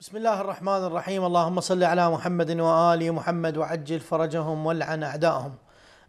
بسم الله الرحمن الرحيم اللهم صل على محمد وآل محمد وعجل فرجهم والعن أعدائهم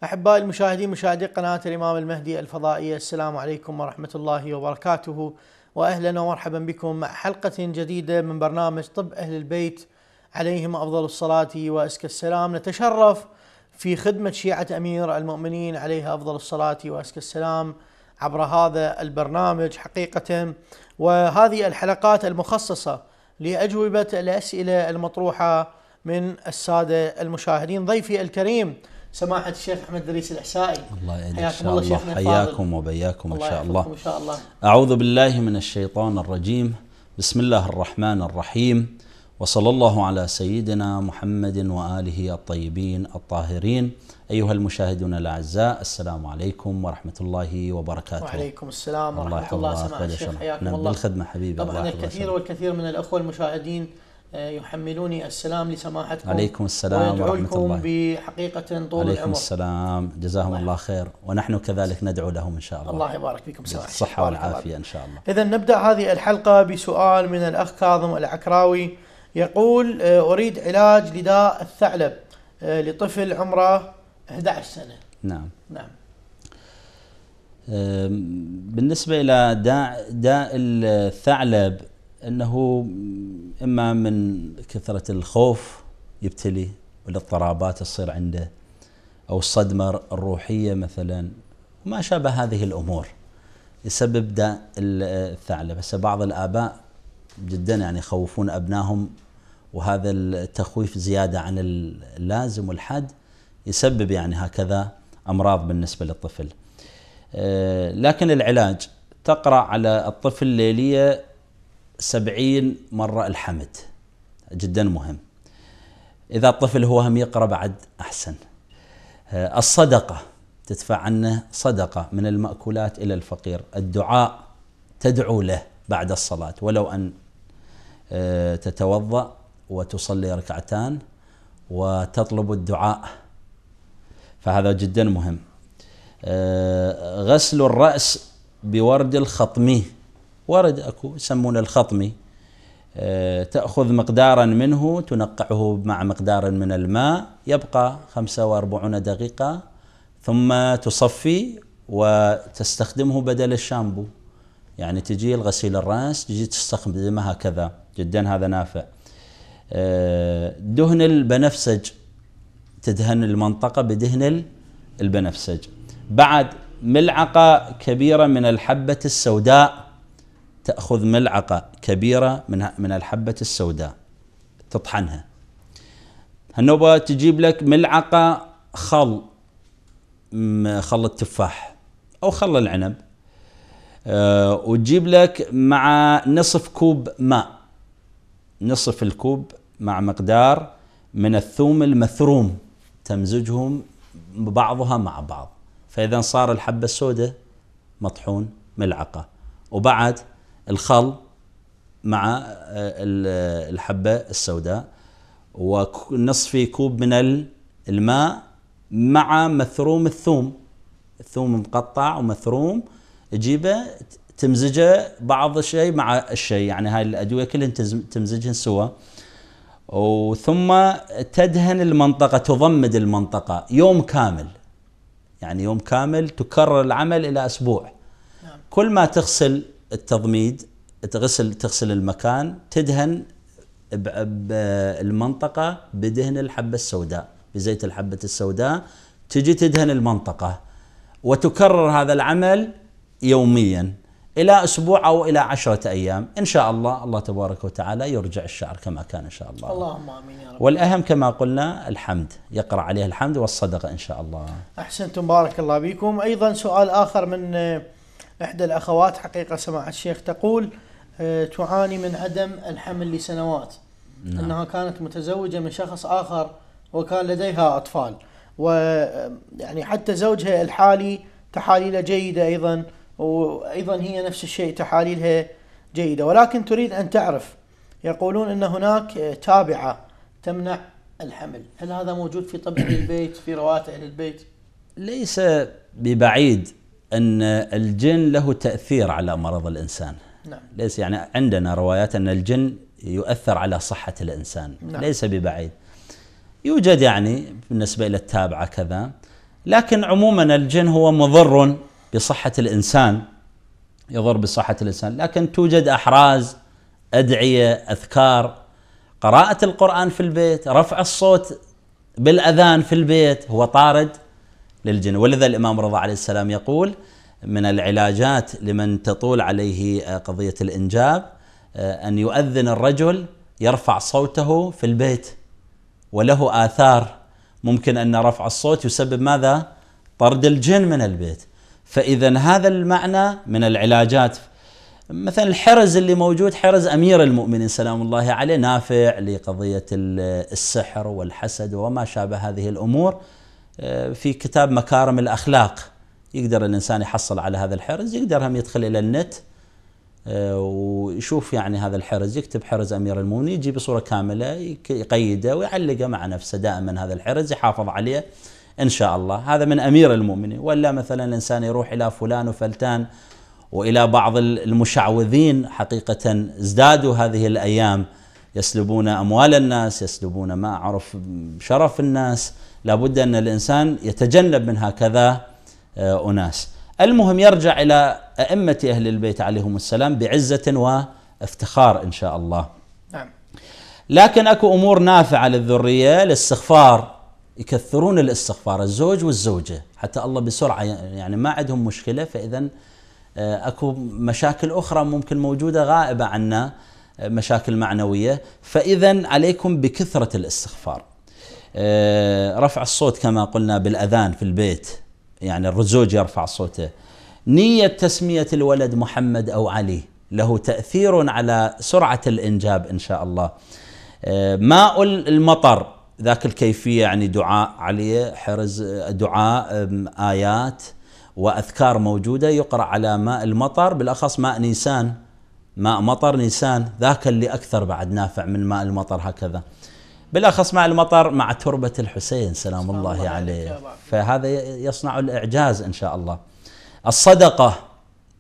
أحبائي المشاهدين مشاهدي قناة الإمام المهدي الفضائية السلام عليكم ورحمة الله وبركاته وأهلا ومرحبا بكم مع حلقة جديدة من برنامج طب أهل البيت عليهم أفضل الصلاة وأزكى السلام نتشرف في خدمة شيعة أمير المؤمنين عليها أفضل الصلاة وأزكى السلام عبر هذا البرنامج حقيقة وهذه الحلقات المخصصة لأجوبة الأسئلة المطروحة من السادة المشاهدين ضيفي الكريم سماحة الشيخ أحمد دريس الإحسائي الله يعينك إن شاء الله حياكم وبياكم الله إن شاء الله إن شاء الله أعوذ بالله من الشيطان الرجيم بسم الله الرحمن الرحيم وصلى الله على سيدنا محمد واله الطيبين الطاهرين. ايها المشاهدون الاعزاء السلام عليكم ورحمه الله وبركاته. وعليكم السلام ورحمه الله, الله سماحه الشيخ حياكم نعم، الله. بالخدمه حبيبي طبعا الكثير والكثير من الاخوه المشاهدين آه، يحملوني السلام لسماحتكم عليكم السلام ورحمة الله بحقيقة طول عليكم العمر السلام جزاهم الله, الله خير ونحن كذلك ندعو لهم إن شاء الله الله يبارك فيكم سماحة الصحة والعافية إن شاء الله إذا نبدأ هذه الحلقة بسؤال من الأخ كاظم العكراوي يقول آه، أريد علاج لداء الثعلب آه، لطفل عمره 11 سنة نعم نعم بالنسبة إلى داء داء الثعلب أنه إما من كثرة الخوف يبتلي والاضطرابات تصير عنده أو الصدمة الروحية مثلا وما شابه هذه الأمور يسبب داء آه، الثعلب هسه بعض الآباء جدا يعني يخوفون أبنائهم وهذا التخويف زياده عن اللازم والحد يسبب يعني هكذا امراض بالنسبه للطفل. آه، لكن العلاج تقرا على الطفل ليليه 70 مره الحمد جدا مهم. اذا الطفل هو هم يقرا بعد احسن. آه، الصدقه تدفع عنه صدقه من الماكولات الى الفقير، الدعاء تدعو له بعد الصلاه ولو ان آه، تتوضا وتصلي ركعتان وتطلب الدعاء فهذا جدا مهم آه، غسل الرأس بورد الخطمي ورد أكو يسمونه الخطمي آه، تأخذ مقدارا منه تنقعه مع مقدار من الماء يبقى 45 دقيقة ثم تصفي وتستخدمه بدل الشامبو يعني تجي الغسيل الراس تجي تستخدمها هكذا جدا هذا نافع آه، دهن البنفسج تدهن المنطقة بدهن البنفسج بعد ملعقة كبيرة من الحبة السوداء تأخذ ملعقة كبيرة من من الحبة السوداء تطحنها النوبه تجيب لك ملعقة خل خل التفاح أو خل العنب آه، وتجيب لك مع نصف كوب ماء نصف الكوب مع مقدار من الثوم المثروم تمزجهم بعضها مع بعض فإذا صار الحبة السوداء مطحون ملعقة وبعد الخل مع آه، آه، الحبة السوداء ونصف كوب من الماء مع مثروم الثوم الثوم مقطع ومثروم تجيبه تمزجه بعض الشيء مع الشيء يعني هاي الادويه كلهن تمزجهن سوا وثم تدهن المنطقه تضمد المنطقه يوم كامل يعني يوم كامل تكرر العمل الى اسبوع نعم. كل ما تغسل التضميد تغسل تغسل المكان تدهن المنطقه بدهن الحبه السوداء بزيت الحبه السوداء تجي تدهن المنطقه وتكرر هذا العمل يوميا إلى أسبوع أو إلى عشرة أيام إن شاء الله الله تبارك وتعالى يرجع الشعر كما كان إن شاء الله اللهم آمين يا رب والأهم كما قلنا الحمد يقرأ عليه الحمد والصدقة إن شاء الله أحسنتم بارك الله بكم أيضا سؤال آخر من آه، إحدى الأخوات حقيقة سماحة الشيخ تقول آه، تعاني من عدم الحمل لسنوات نعم. أنها كانت متزوجة من شخص آخر وكان لديها أطفال ويعني آه، حتى زوجها الحالي تحاليله جيدة أيضا وأيضا هي نفس الشيء تحاليلها جيدة ولكن تريد أن تعرف يقولون أن هناك تابعة تمنع الحمل هل هذا موجود في طب البيت في روات أهل البيت ليس ببعيد أن الجن له تأثير على مرض الإنسان نعم. ليس يعني عندنا روايات أن الجن يؤثر على صحة الإنسان نعم. ليس ببعيد يوجد يعني بالنسبة إلى التابعة كذا لكن عموما الجن هو مضر بصحة الإنسان يضر بصحة الإنسان لكن توجد أحراز أدعية أذكار قراءة القرآن في البيت رفع الصوت بالأذان في البيت هو طارد للجن ولذا الإمام رضا عليه السلام يقول من العلاجات لمن تطول عليه آه، قضية الإنجاب آه، أن يؤذن الرجل يرفع صوته في البيت وله آثار ممكن أن رفع الصوت يسبب ماذا؟ طرد الجن من البيت فإذا هذا المعنى من العلاجات مثلا الحرز اللي موجود حرز أمير المؤمنين سلام الله عليه نافع لقضية السحر والحسد وما شابه هذه الأمور آه، في كتاب مكارم الأخلاق يقدر الإنسان يحصل على هذا الحرز يقدر هم يدخل إلى النت آه، ويشوف يعني هذا الحرز يكتب حرز امير المؤمنين يجي بصوره كامله يقيده ويعلقه مع نفسه دائما هذا الحرز يحافظ عليه إن شاء الله هذا من أمير المؤمنين ولا مثلا الإنسان يروح إلى فلان وفلتان والى بعض المشعوذين حقيقه ازدادوا هذه الايام يسلبون اموال الناس يسلبون ما اعرف شرف الناس لابد ان الانسان يتجنب من هكذا آه، اناس المهم يرجع الى ائمه اهل البيت عليهم السلام بعزه وافتخار ان شاء الله نعم لكن اكو امور نافعه للذريه الاستغفار يكثرون الاستغفار الزوج والزوجة حتى الله بسرعة يعني ما عندهم مشكلة فإذا آه، أكو مشاكل أخرى ممكن موجودة غائبة عنا آه، مشاكل معنوية فإذا عليكم بكثرة الاستغفار آه، رفع الصوت كما قلنا بالأذان في البيت يعني الزوج يرفع صوته نية تسمية الولد محمد أو علي له تأثير على سرعة الإنجاب إن شاء الله ماء المطر ذاك الكيفية يعني دعاء عليه حرز دعاء آيات وأذكار موجودة يقرأ على ماء المطر بالأخص ماء نيسان ماء مطر نيسان ذاك اللي أكثر بعد نافع من ماء المطر هكذا بالأخص ماء المطر مع تربة الحسين سلام الله, الله عليه فهذا يصنع الإعجاز إن شاء الله الصدقة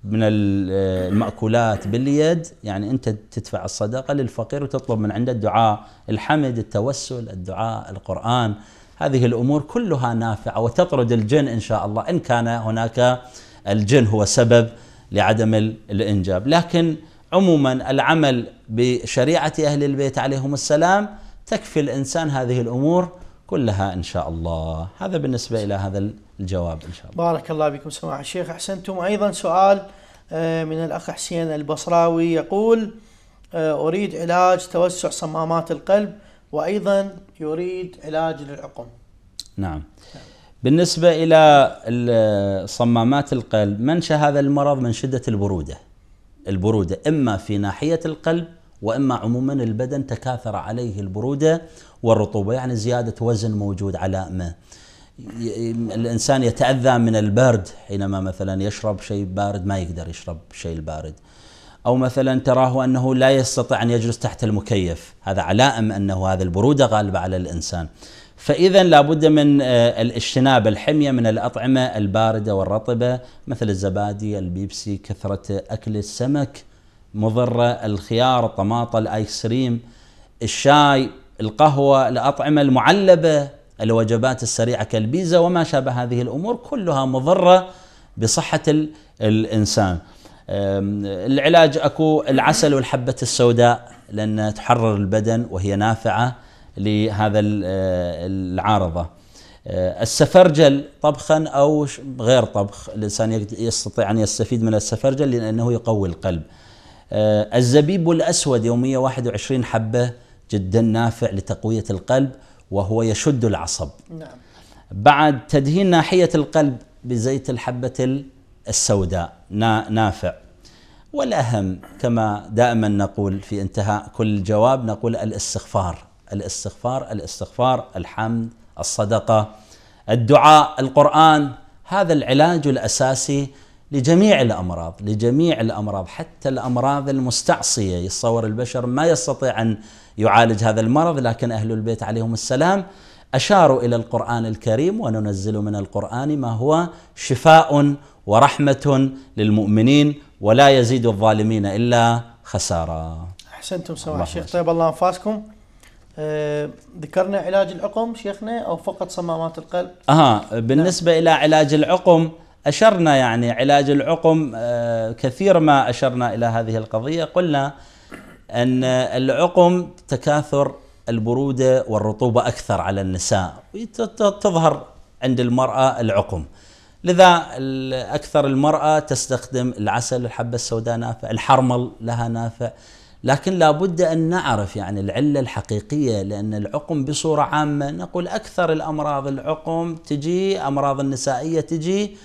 من آه، المأكولات باليد يعني أنت تدفع الصدقة للفقير وتطلب من عنده الدعاء الحمد التوسل الدعاء القرآن هذه الأمور كلها نافعة وتطرد الجن إن شاء الله إن كان هناك الجن هو سبب لعدم الإنجاب لكن عموما العمل بشريعة أهل البيت عليهم السلام تكفي الإنسان هذه الأمور كلها إن شاء الله هذا بالنسبة إلى هذا الجواب إن شاء الله بارك الله بكم سماحة الشيخ أحسنتم أيضا سؤال آه، من الأخ حسين البصراوي يقول آه، أريد علاج توسع صمامات القلب وأيضا يريد علاج للعقم نعم بالنسبة إلى صمامات القلب منشأ هذا المرض من شدة البرودة البرودة إما في ناحية القلب واما عموما البدن تكاثر عليه البروده والرطوبه يعني زياده وزن موجود على ما الانسان يتاذى من البرد حينما مثلا يشرب شيء بارد ما يقدر يشرب شيء البارد او مثلا تراه انه لا يستطيع ان يجلس تحت المكيف هذا علائم انه هذا البروده غالبه على الانسان فاذا لابد من آه، الاجتناب الحميه من الاطعمه البارده والرطبه مثل الزبادي البيبسي كثره اكل السمك مضره الخيار الطماطه الايس كريم الشاي القهوه الاطعمه المعلبه الوجبات السريعة كالبيزا وما شابه هذه الأمور كلها مضرة بصحة الإنسان العلاج أكو العسل والحبة السوداء لأن تحرر البدن وهي نافعة لهذا أه، العارضة أه، السفرجل طبخا أو غير طبخ الإنسان يستطيع أن يستفيد من السفرجل لأنه يقوي القلب أه، الزبيب الأسود يومية 21 حبة جدا نافع لتقوية القلب وهو يشد العصب نعم. بعد تدهين ناحية القلب بزيت الحبة السوداء نافع والأهم كما دائما نقول في انتهاء كل جواب نقول الاستغفار الاستغفار الاستغفار الحمد الصدقة الدعاء القرآن هذا العلاج الأساسي لجميع الامراض، لجميع الامراض حتى الامراض المستعصيه، يتصور البشر ما يستطيع ان يعالج هذا المرض لكن اهل البيت عليهم السلام اشاروا الى القران الكريم وننزل من القران ما هو شفاء ورحمه للمؤمنين ولا يزيد الظالمين الا خسارا. احسنتم سماحه الشيخ طيب الله انفاسكم. آه، ذكرنا علاج العقم شيخنا او فقط صمامات القلب؟ اها بالنسبه نعم. الى علاج العقم أشرنا يعني علاج العقم آه، كثير ما أشرنا إلى هذه القضية قلنا أن العقم تكاثر البرودة والرطوبة أكثر على النساء تظهر عند المرأة العقم لذا أكثر المرأة تستخدم العسل الحبة السوداء نافع الحرمل لها نافع لكن لابد أن نعرف يعني العلة الحقيقية لأن العقم بصورة عامة نقول أكثر الأمراض العقم تجي أمراض النسائية تجي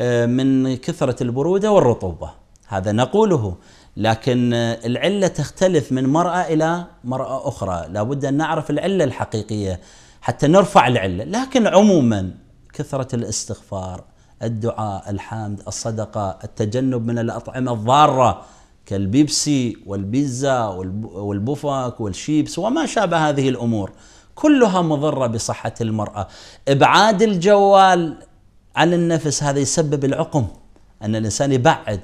آه، من كثرة البرودة والرطوبة هذا نقوله لكن آه، العلة تختلف من مرأة إلى مرأة أخرى لابد أن نعرف العلة الحقيقية حتى نرفع العلة لكن عموما كثرة الاستغفار الدعاء الحامد الصدقة التجنب من الأطعمة الضارة كالبيبسي والبيتزا والبوفاك والشيبس وما شابه هذه الأمور كلها مضرة بصحة المرأة إبعاد الجوال عن النفس هذا يسبب العقم ان الانسان يبعد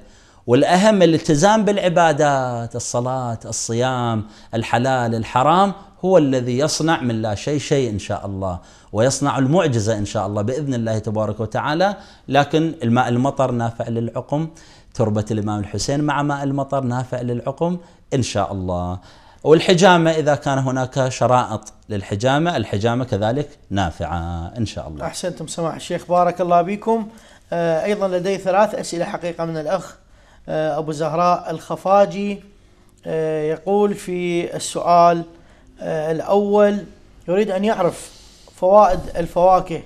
والاهم الالتزام بالعبادات الصلاه الصيام الحلال الحرام هو الذي يصنع من لا شيء شيء ان شاء الله ويصنع المعجزه ان شاء الله باذن الله تبارك وتعالى لكن الماء المطر نافع للعقم تربه الامام الحسين مع ماء المطر نافع للعقم ان شاء الله والحجامة إذا كان هناك شرائط للحجامة الحجامة كذلك نافعة إن شاء الله أحسنتم سماح الشيخ بارك الله بكم آه، أيضا لدي ثلاث أسئلة حقيقة من الأخ آه، أبو زهراء الخفاجي آه، يقول في السؤال الأول يريد أن يعرف فوائد الفواكه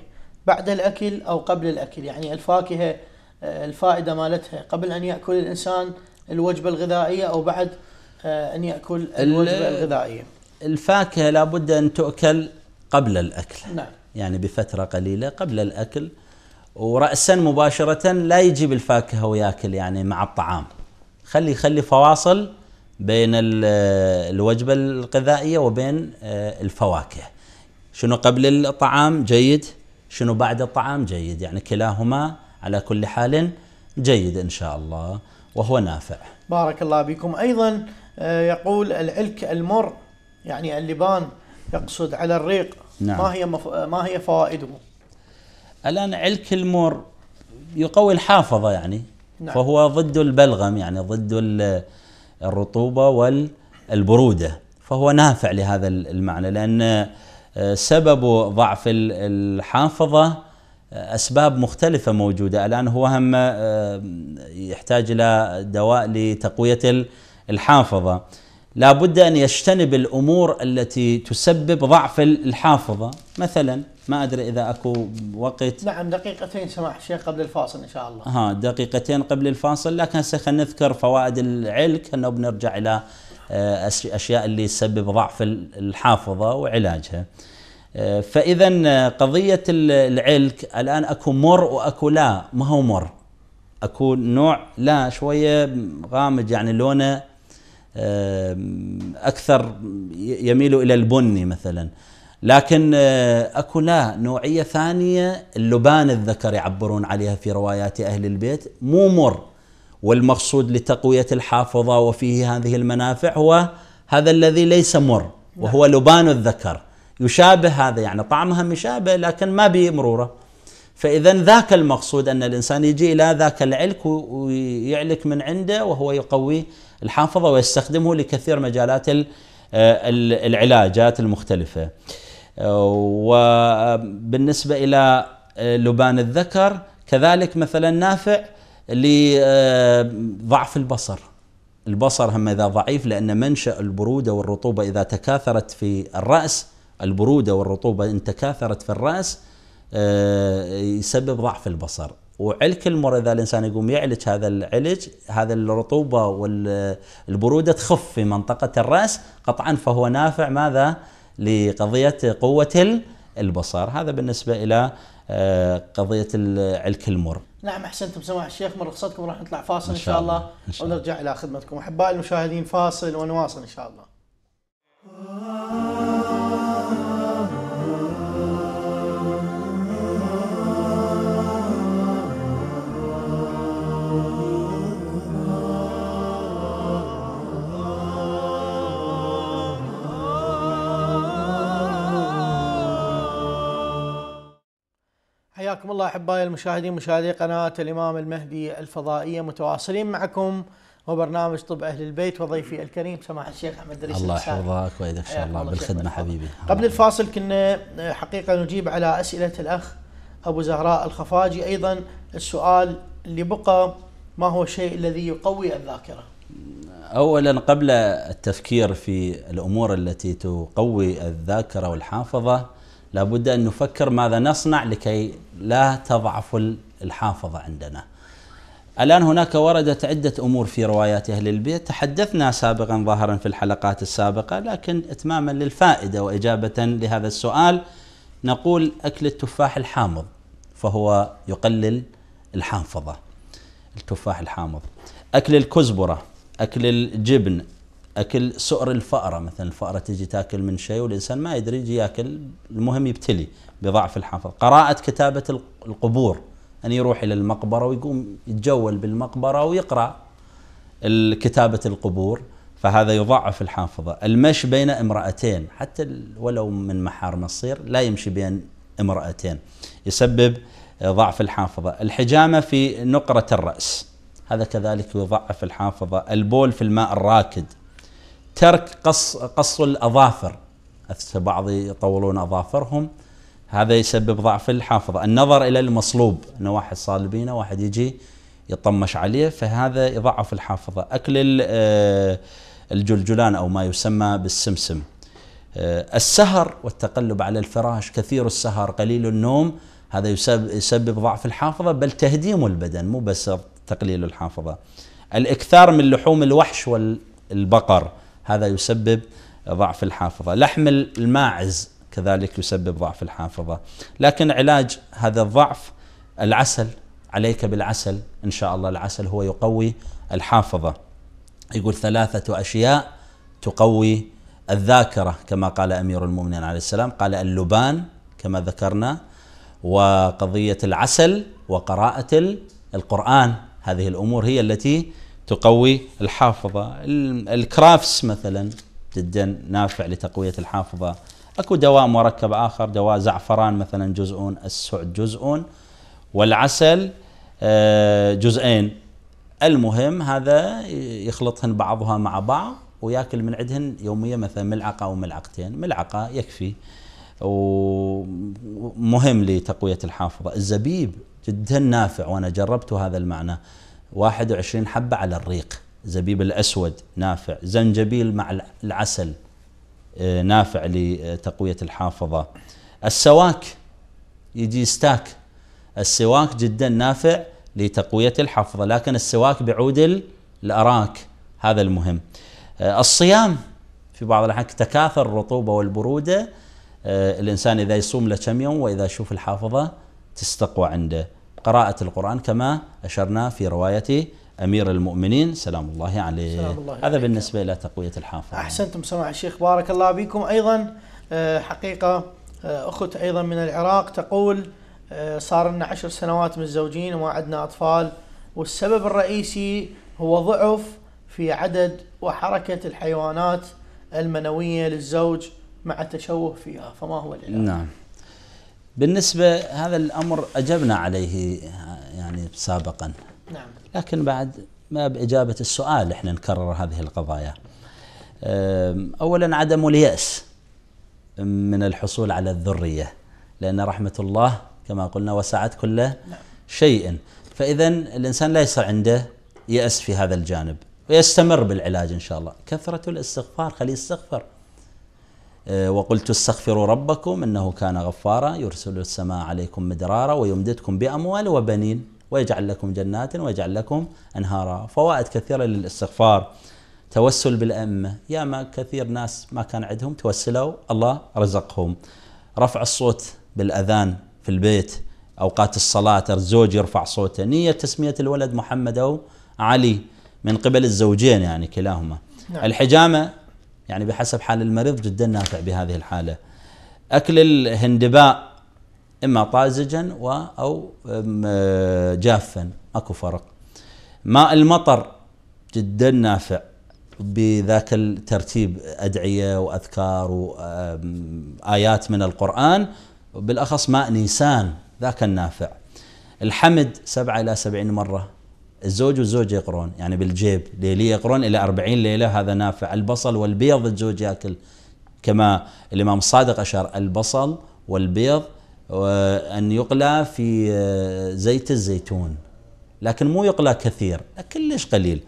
بعد الأكل أو قبل الأكل يعني الفاكهة الفائدة مالتها قبل أن يأكل الإنسان الوجبة الغذائية أو بعد آه، أن يأكل الوجبة الغذائية الفاكهة لابد أن تؤكل قبل الأكل نعم يعني بفترة قليلة قبل الأكل ورأسا مباشرة لا يجيب الفاكهة وياكل يعني مع الطعام خلي خلي فواصل بين الوجبة الغذائية وبين آه، الفواكه شنو قبل الطعام جيد شنو بعد الطعام جيد يعني كلاهما على كل حال جيد إن شاء الله وهو نافع بارك الله بكم أيضا آه، يقول العلك المر يعني اللبان يقصد على الريق نعم. ما هي مف... آه، ما هي فوائده؟ الان علك المر يقوي الحافظه يعني نعم. فهو ضد البلغم يعني ضد الرطوبه والبروده فهو نافع لهذا المعنى لان آه، سبب ضعف الحافظه اسباب مختلفه موجوده الان هو هم يحتاج الى دواء لتقويه الحافظه لابد ان يجتنب الامور التي تسبب ضعف الحافظه مثلا ما ادري اذا اكو وقت نعم دقيقتين سماح الشيخ قبل الفاصل ان شاء الله ها دقيقتين قبل الفاصل لكن هسه خلينا نذكر فوائد العلك انه بنرجع الى آه، اشياء اللي تسبب ضعف الحافظه وعلاجها آه، فاذا آه، قضيه العلك الان اكو مر واكو لا ما هو مر اكو نوع لا شويه غامج يعني لونه اكثر يميل الى البني مثلا لكن آه، اكو لا نوعيه ثانيه اللبان الذكر يعبرون عليها في روايات اهل البيت مو مر والمقصود لتقويه الحافظه وفيه هذه المنافع هو هذا الذي ليس مر نعم. وهو لبان الذكر يشابه هذا يعني طعمها مشابه لكن ما مروره فإذا ذاك المقصود أن الإنسان يجي إلى ذاك العلك ويعلك من عنده وهو يقوي الحافظة ويستخدمه لكثير مجالات آه، العلاجات المختلفة آه، وبالنسبة إلى آه، لبان الذكر كذلك مثلا نافع لضعف البصر البصر هم إذا ضعيف لأن منشأ البرودة والرطوبة إذا تكاثرت في الرأس البرودة والرطوبة إن تكاثرت في الرأس آه، يسبب ضعف البصر وعلك المر اذا الانسان يقوم يعلج هذا العلج هذا الرطوبه والبروده تخف في منطقه الراس قطعا فهو نافع ماذا لقضيه قوه البصر هذا بالنسبه الى آه، قضيه علك المر نعم احسنتم سماح الشيخ من رخصتكم راح نطلع فاصل ان شاء الله, إن شاء الله. ونرجع الى خدمتكم احبائي المشاهدين فاصل ونواصل ان شاء الله حياكم الله احبائي المشاهدين مشاهدي قناه الامام المهدي الفضائيه متواصلين معكم وبرنامج طب اهل البيت وضيفي الكريم سماحه الشيخ احمد دريس الله يحفظك ويدك ان شاء الله بالخدمه حبيبي قبل الفاصل كنا آه، حقيقه نجيب على اسئله الاخ ابو زهراء الخفاجي ايضا السؤال اللي بقى ما هو الشيء الذي يقوي الذاكره؟ اولا قبل التفكير في الامور التي تقوي الذاكره والحافظه لابد أن نفكر ماذا نصنع لكي لا تضعف الحافظة عندنا الآن هناك وردت عدة أمور في روايات أهل البيت تحدثنا سابقا ظاهرا في الحلقات السابقة لكن إتماما للفائدة وإجابة لهذا السؤال نقول أكل التفاح الحامض فهو يقلل الحافظة التفاح الحامض أكل الكزبرة أكل الجبن اكل سؤر الفاره مثلا الفاره تجي تاكل من شيء والانسان ما يدري يجي ياكل المهم يبتلي بضعف الحافظ قراءه كتابه القبور ان يروح الى المقبره ويقوم يتجول بالمقبره ويقرا كتابه القبور فهذا يضعف الحافظه المشي بين امراتين حتى ولو من محارم الصير لا يمشي بين امراتين يسبب ضعف الحافظه الحجامه في نقره الراس هذا كذلك يضعف الحافظه البول في الماء الراكد ترك قص قص الاظافر بعض يطولون اظافرهم هذا يسبب ضعف الحافظه، النظر الى المصلوب انه واحد صالبينه واحد يجي يطمش عليه فهذا يضعف الحافظه، اكل آه، الجلجلان او ما يسمى بالسمسم. آه، السهر والتقلب على الفراش، كثير السهر قليل النوم هذا يسبب ضعف الحافظه بل تهديم البدن مو بس تقليل الحافظه. الاكثار من لحوم الوحش والبقر هذا يسبب ضعف الحافظة لحم الماعز كذلك يسبب ضعف الحافظة لكن علاج هذا الضعف العسل عليك بالعسل إن شاء الله العسل هو يقوي الحافظة يقول ثلاثة أشياء تقوي الذاكرة كما قال أمير المؤمنين عليه السلام قال اللبان كما ذكرنا وقضية العسل وقراءة القرآن هذه الأمور هي التي تقوي الحافظه الكرافس مثلا جدا نافع لتقويه الحافظه اكو دواء مركب اخر دواء زعفران مثلا جزء السعد جزء والعسل آه، جزئين المهم هذا يخلطهن بعضها مع بعض وياكل من عندهن يوميا مثلا ملعقه او ملعقتين ملعقه يكفي ومهم لتقويه الحافظه الزبيب جدا نافع وانا جربت هذا المعنى 21 حبة على الريق زبيب الأسود نافع زنجبيل مع العسل آه، نافع لتقوية الحافظة السواك يجي ستاك السواك جدا نافع لتقوية الحافظة لكن السواك بعود الأراك هذا المهم آه، الصيام في بعض الأحيان تكاثر الرطوبة والبرودة آه، الإنسان إذا يصوم له كم يوم وإذا يشوف الحافظة تستقوى عنده قراءة القرآن كما أشرنا في رواية أمير المؤمنين سلام الله عليه سلام الله هذا بالنسبة إلى تقوية الحافظ أحسنتم سماع الشيخ بارك الله بكم أيضا آه، حقيقة آه، أخت أيضا من العراق تقول آه، صار لنا عشر سنوات متزوجين وما عندنا أطفال والسبب الرئيسي هو ضعف في عدد وحركة الحيوانات المنوية للزوج مع التشوه فيها فما هو العلاج؟ نعم بالنسبة هذا الأمر أجبنا عليه يعني سابقا نعم. لكن بعد ما بإجابة السؤال إحنا نكرر هذه القضايا أولا عدم اليأس من الحصول على الذرية لأن رحمة الله كما قلنا وسعت كل نعم. شيء فإذا الإنسان ليس عنده يأس في هذا الجانب ويستمر بالعلاج إن شاء الله كثرة الاستغفار خليه يستغفر آه، وقلت استغفروا ربكم انه كان غفارا يرسل السماء عليكم مدرارا ويمددكم باموال وبنين ويجعل لكم جنات ويجعل لكم انهارا فوائد كثيره للاستغفار توسل بالائمه يا ما كثير ناس ما كان عندهم توسلوا الله رزقهم رفع الصوت بالاذان في البيت اوقات الصلاه الزوج يرفع صوته نيه تسميه الولد محمد او علي من قبل الزوجين يعني كلاهما نعم. الحجامه يعني بحسب حال المريض جدا نافع بهذه الحالة أكل الهندباء إما طازجا و أو جافا أكو فرق ماء المطر جدا نافع بذاك الترتيب أدعية وأذكار وآيات من القرآن بالأخص ماء نيسان ذاك النافع الحمد سبعة إلى سبعين مرة الزوج والزوج يقرون يعني بالجيب ليلي يقرون إلى أربعين ليلة هذا نافع البصل والبيض الزوج يأكل كما الإمام الصادق أشار البصل والبيض أن يقلى في آه، زيت الزيتون لكن مو يقلى كثير كلش قليل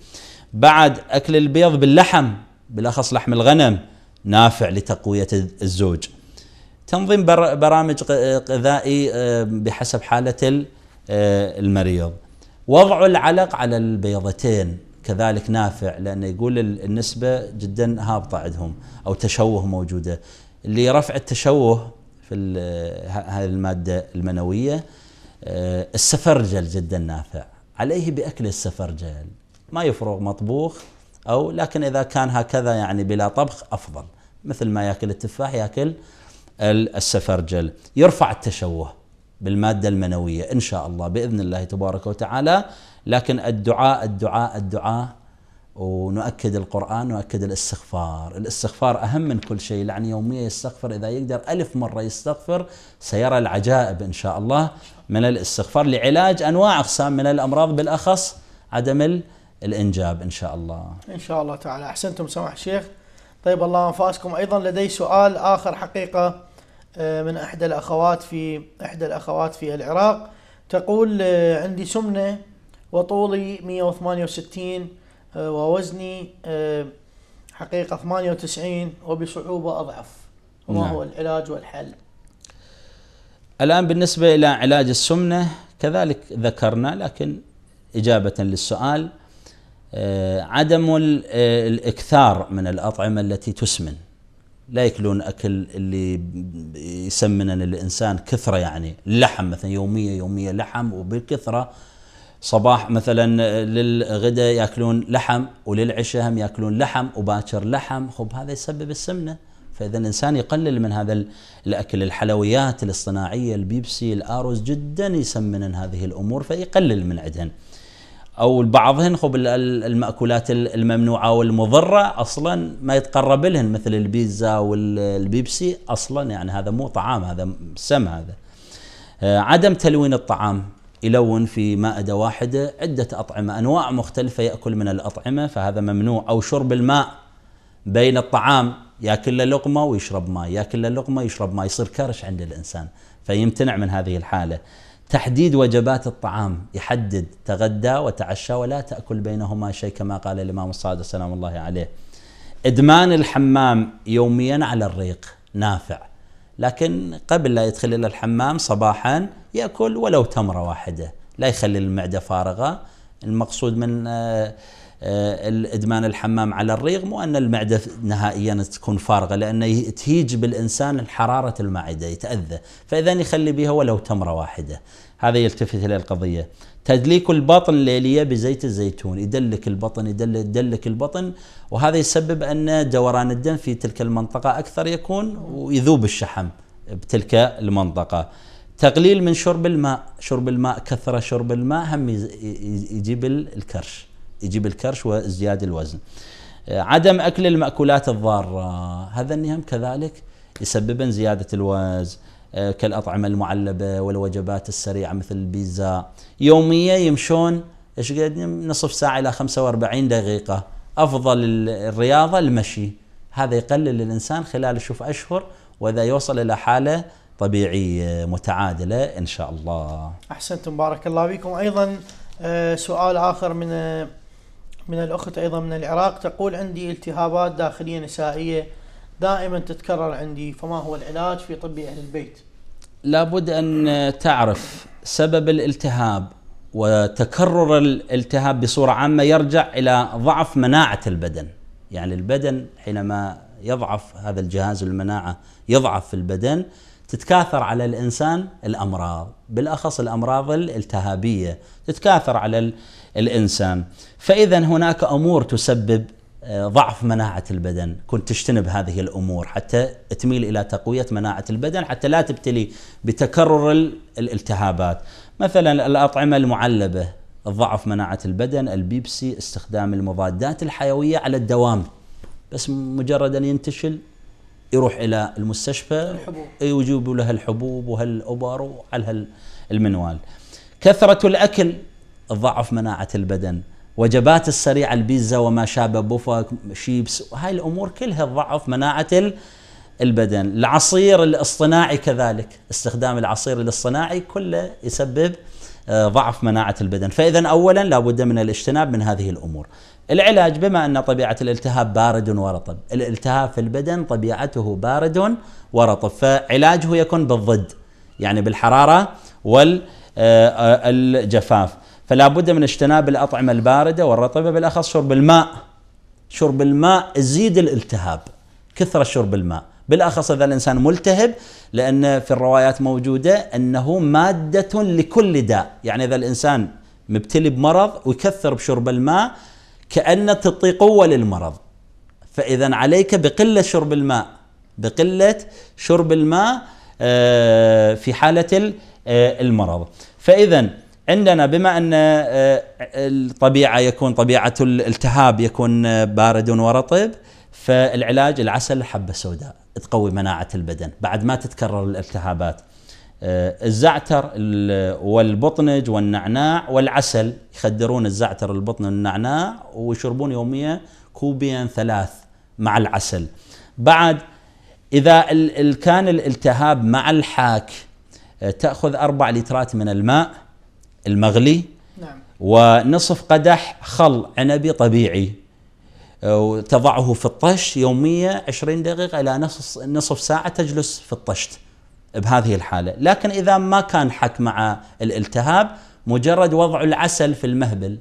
بعد أكل البيض باللحم بالأخص لحم الغنم نافع لتقوية الزوج تنظيم برامج غذائي آه، بحسب حالة آه، المريض وضع العلق على البيضتين كذلك نافع لأنه يقول النسبة جدا هابطة عندهم أو تشوه موجودة لرفع التشوه في هذه المادة المنوية آه، السفرجل جدا نافع عليه بأكل السفرجل ما يفرغ مطبوخ أو لكن إذا كان هكذا يعني بلا طبخ أفضل مثل ما يأكل التفاح يأكل السفرجل يرفع التشوه بالمادة المنوية إن شاء الله بإذن الله تبارك وتعالى لكن الدعاء الدعاء الدعاء ونؤكد القرآن نؤكد الاستغفار الاستغفار أهم من كل شيء يعني يوميا يستغفر إذا يقدر ألف مرة يستغفر سيرى العجائب إن شاء الله من الاستغفار لعلاج أنواع أقسام من الأمراض بالأخص عدم الإنجاب إن شاء الله إن شاء الله تعالى أحسنتم سماحه الشيخ طيب الله أنفاسكم أيضا لدي سؤال آخر حقيقة آه، من احدى الاخوات في احدى الاخوات في العراق تقول آه، عندي سمنه وطولي 168 آه، ووزني حقيقه 98 وبصعوبه اضعف وما نعم. هو العلاج والحل؟ الان بالنسبه الى علاج السمنه كذلك ذكرنا لكن اجابه للسؤال عدم الاكثار من الاطعمه التي تسمن لا ياكلون اكل اللي يسمنا الانسان كثره يعني لحم مثلا يوميه يوميه لحم وبالكثره صباح مثلا للغداء ياكلون لحم وللعشاء هم ياكلون لحم وباكر لحم خب هذا يسبب السمنه فاذا الانسان يقلل من هذا الاكل الحلويات الاصطناعيه البيبسي الاروز جدا يسمنن هذه الامور فيقلل من عندهن او بعضهن خب الماكولات الممنوعه والمضره اصلا ما يتقرب لهن مثل البيتزا والبيبسي اصلا يعني هذا مو طعام هذا سم هذا آه، عدم تلوين الطعام يلون في مائدة واحدة عدة أطعمة أنواع مختلفة يأكل من الأطعمة فهذا ممنوع أو شرب الماء بين الطعام ياكل له لقمة ويشرب ماء ياكل له لقمة يشرب ماء يصير كرش عند الإنسان فيمتنع من هذه الحالة تحديد وجبات الطعام يحدد تغدى وتعشى ولا تأكل بينهما شيء كما قال الإمام الصادق سلام الله عليه إدمان الحمام يوميا على الريق نافع لكن قبل لا يدخل إلى الحمام صباحا يأكل ولو تمرة واحدة لا يخلي المعدة فارغة المقصود من آه، آه، الادمان الحمام على الريق مو ان المعده نهائيا تكون فارغه لانه تهيج بالانسان حراره المعده يتاذى فاذا يخلي بها ولو تمره واحده هذا يلتفت الى القضيه تدليك البطن ليليه بزيت الزيتون يدلك البطن يدلك, يدلك البطن وهذا يسبب ان دوران الدم في تلك المنطقه اكثر يكون ويذوب الشحم بتلك المنطقه تقليل من شرب الماء شرب الماء كثره شرب الماء هم يجيب الكرش يجيب الكرش وازدياد الوزن آه، عدم أكل المأكولات الضارة هذا النهم كذلك يسببن زيادة الوزن آه، كالأطعمة المعلبة والوجبات السريعة مثل البيتزا يوميا يمشون ايش قد نصف ساعة إلى 45 دقيقة أفضل الرياضة المشي هذا يقلل الإنسان خلال شوف أشهر وإذا يوصل إلى حالة طبيعية متعادلة إن شاء الله أحسنتم بارك الله فيكم أيضا آه، سؤال آخر من من الأخت أيضا من العراق تقول عندي التهابات داخلية نسائية دائما تتكرر عندي فما هو العلاج في طب أهل البيت لابد أن تعرف سبب الالتهاب وتكرر الالتهاب بصورة عامة يرجع إلى ضعف مناعة البدن يعني البدن حينما يضعف هذا الجهاز المناعة يضعف في البدن تتكاثر على الانسان الامراض بالاخص الامراض الالتهابيه تتكاثر على الانسان فاذا هناك امور تسبب آه، ضعف مناعه البدن كنت تجتنب هذه الامور حتى تميل الى تقويه مناعه البدن حتى لا تبتلي بتكرر الالتهابات مثلا الاطعمه المعلبه ضعف مناعه البدن البيبسي استخدام المضادات الحيويه على الدوام بس مجرد ان ينتشل يروح الى المستشفى الحبوب يجيبوا له الحبوب وهالابر وعلى هالمنوال كثره الاكل تضعف مناعه البدن وجبات السريعه البيتزا وما شابه بوفاك شيبس هاي الامور كلها تضعف مناعه البدن العصير الاصطناعي كذلك استخدام العصير الاصطناعي كله يسبب آه، ضعف مناعه البدن فاذا اولا لابد من الاجتناب من هذه الامور العلاج بما ان طبيعه الالتهاب بارد ورطب، الالتهاب في البدن طبيعته بارد ورطب، فعلاجه يكون بالضد يعني بالحراره والجفاف، آه، آه، فلا بد من اجتناب الاطعمه البارده والرطبه بالاخص شرب الماء. شرب الماء يزيد الالتهاب، كثره شرب الماء، بالاخص اذا الانسان ملتهب لان في الروايات موجوده انه ماده لكل داء، يعني اذا الانسان مبتلي بمرض ويكثر بشرب الماء كأن تعطي قوة للمرض فإذا عليك بقلة شرب الماء بقلة شرب الماء آه، في حالة آه، المرض فإذا عندنا بما أن آه، الطبيعة يكون طبيعة الالتهاب يكون بارد ورطب فالعلاج العسل الحبة السوداء تقوي مناعة البدن بعد ما تتكرر الالتهابات آه، الزعتر والبطنج والنعناع والعسل يخدرون الزعتر البطن والنعناع ويشربون يوميا كوبين ثلاث مع العسل بعد إذا كان الالتهاب مع الحاك آه، تأخذ أربع لترات من الماء المغلي نعم. ونصف قدح خل عنبي طبيعي آه، وتضعه في الطش يوميا 20 دقيقة إلى نصف ساعة تجلس في الطشت بهذه الحالة لكن إذا ما كان حك مع الالتهاب مجرد وضع العسل في المهبل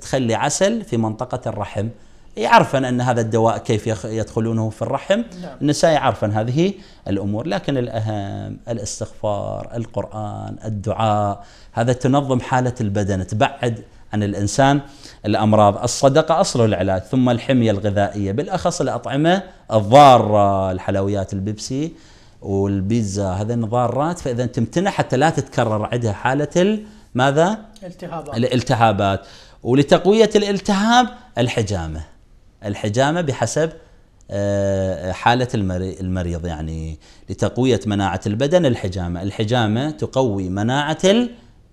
تخلي عسل في منطقة الرحم يعرفن أن هذا الدواء كيف يدخلونه في الرحم نعم. النساء يعرفن هذه الأمور لكن الأهم الاستغفار القرآن الدعاء هذا تنظم حالة البدن تبعد عن الإنسان الأمراض الصدقة أصل العلاج ثم الحمية الغذائية بالأخص الأطعمة الضارة الحلويات البيبسي والبيتزا هذا ضارات فاذا تمتنع حتى لا تتكرر عندها حاله ماذا؟ الالتهابات الالتهابات ولتقويه الالتهاب الحجامه الحجامه بحسب آه، حالة المريض يعني لتقوية مناعة البدن الحجامة الحجامة تقوي مناعة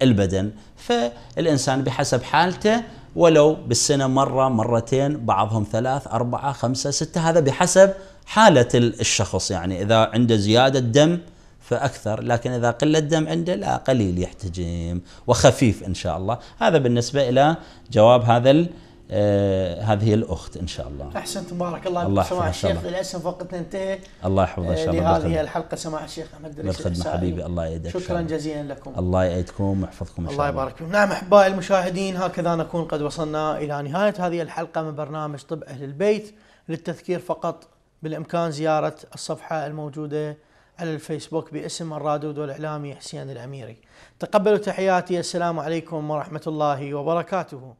البدن فالإنسان بحسب حالته ولو بالسنة مرة مرتين بعضهم ثلاث أربعة خمسة ستة هذا بحسب حالة الشخص يعني إذا عنده زيادة دم فأكثر لكن إذا قلة دم عنده لا قليل يحتجم وخفيف إن شاء الله هذا بالنسبة إلى جواب هذا آه هذه الاخت ان شاء الله. احسنت تبارك الله, الله سماع الشيخ للاسف وقتنا انتهى. الله يحفظه ان شاء آه، الله. لهذه بالخدمة. الحلقه سماع الشيخ احمد دريس بالخدمه حبيبي الله يديك شكرا جزيلا لكم. الله يأيدكم ويحفظكم ان شاء الله. الله يبارك فيكم. نعم احبائي المشاهدين هكذا نكون قد وصلنا الى نهايه هذه الحلقه من برنامج طب اهل البيت للتذكير فقط بالإمكان زيارة الصفحة الموجودة على الفيسبوك باسم الرادود والإعلامي حسين الأميري تقبلوا تحياتي السلام عليكم ورحمة الله وبركاته